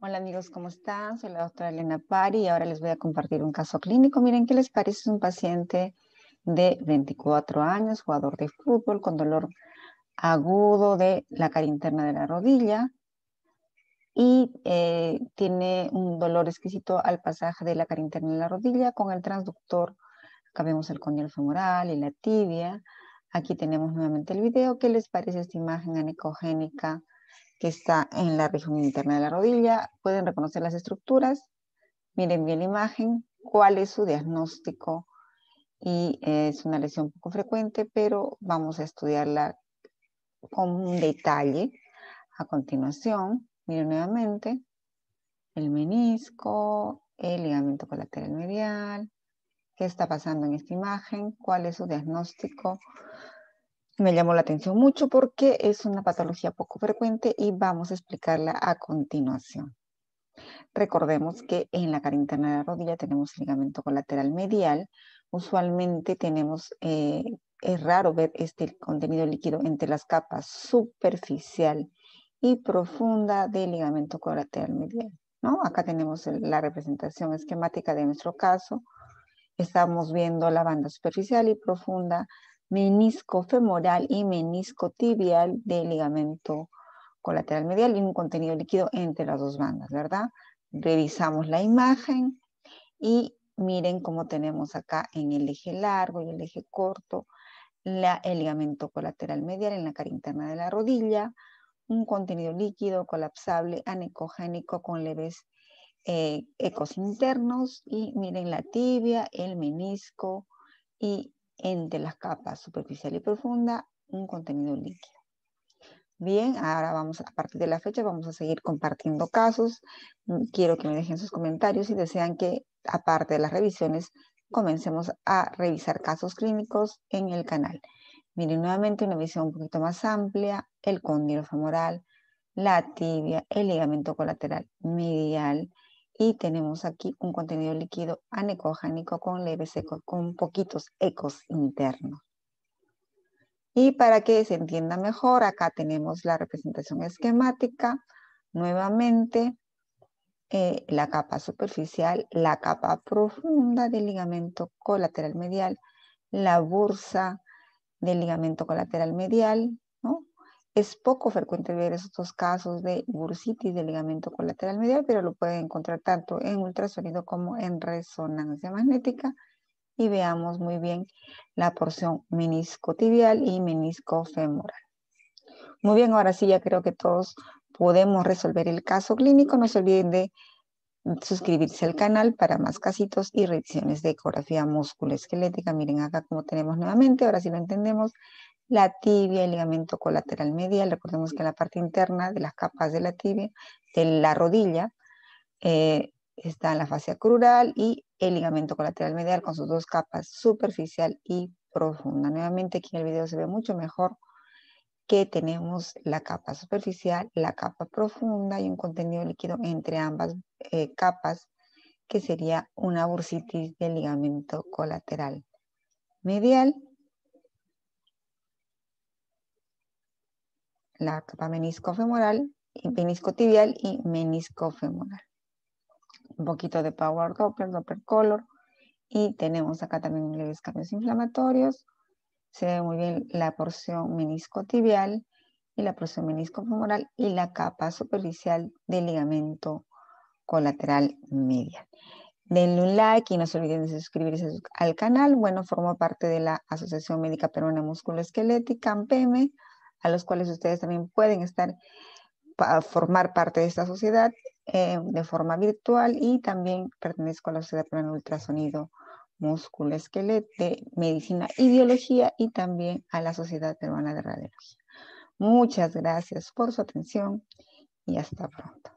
Hola amigos, ¿cómo están? Soy la doctora Elena Pari y ahora les voy a compartir un caso clínico. Miren, ¿qué les parece? un paciente de 24 años, jugador de fútbol con dolor agudo de la cara interna de la rodilla y eh, tiene un dolor exquisito al pasaje de la cara interna de la rodilla con el transductor. Acá vemos el conial femoral y la tibia. Aquí tenemos nuevamente el video. ¿Qué les parece esta imagen anecogénica que está en la región interna de la rodilla. Pueden reconocer las estructuras, miren bien la imagen, cuál es su diagnóstico y es una lesión poco frecuente, pero vamos a estudiarla con detalle. A continuación, miren nuevamente el menisco, el ligamento colateral medial, qué está pasando en esta imagen, cuál es su diagnóstico me llamó la atención mucho porque es una patología poco frecuente y vamos a explicarla a continuación. Recordemos que en la cara interna de la rodilla tenemos ligamento colateral medial. Usualmente tenemos, eh, es raro ver este contenido líquido entre las capas superficial y profunda del ligamento colateral medial. ¿no? Acá tenemos la representación esquemática de nuestro caso. Estamos viendo la banda superficial y profunda menisco femoral y menisco tibial del ligamento colateral medial y un contenido líquido entre las dos bandas, ¿verdad? Revisamos la imagen y miren cómo tenemos acá en el eje largo y el eje corto la, el ligamento colateral medial en la cara interna de la rodilla, un contenido líquido colapsable anecogénico con leves eh, ecos internos y miren la tibia, el menisco y entre las capas superficial y profunda un contenido líquido. Bien, ahora vamos a partir de la fecha, vamos a seguir compartiendo casos. Quiero que me dejen sus comentarios y desean que, aparte de las revisiones, comencemos a revisar casos clínicos en el canal. Miren nuevamente una visión un poquito más amplia, el cóndilo femoral, la tibia, el ligamento colateral medial, y tenemos aquí un contenido líquido anecogénico con leves ecos, con poquitos ecos internos. Y para que se entienda mejor, acá tenemos la representación esquemática, nuevamente eh, la capa superficial, la capa profunda del ligamento colateral medial, la bursa del ligamento colateral medial, es poco frecuente ver estos casos de bursitis del ligamento colateral medial, pero lo pueden encontrar tanto en ultrasonido como en resonancia magnética. Y veamos muy bien la porción menisco tibial y menisco femoral. Muy bien, ahora sí ya creo que todos podemos resolver el caso clínico. No se olviden de suscribirse al canal para más casitos y revisiones de ecografía musculoesquelética. Miren acá cómo tenemos nuevamente, ahora sí lo entendemos, la tibia, el ligamento colateral medial, recordemos que en la parte interna de las capas de la tibia, de la rodilla, eh, está la fascia crural y el ligamento colateral medial con sus dos capas, superficial y profunda. Nuevamente aquí en el video se ve mucho mejor que tenemos la capa superficial, la capa profunda y un contenido líquido entre ambas eh, capas que sería una bursitis del ligamento colateral medial la capa menisco tibial y menisco femoral. Un poquito de Power Doppler, Doppler Color. Y tenemos acá también leves cambios inflamatorios. Se ve muy bien la porción menisco tibial y la porción menisco femoral. y la capa superficial del ligamento colateral medial. Denle un like y no se olviden de suscribirse al canal. Bueno, formo parte de la Asociación Médica Peruana Esquelética AMPM a los cuales ustedes también pueden estar, formar parte de esta sociedad eh, de forma virtual y también pertenezco a la Sociedad para Ultrasonido Músculo Esqueleto Medicina y Biología y también a la Sociedad Peruana de Radiología. Muchas gracias por su atención y hasta pronto.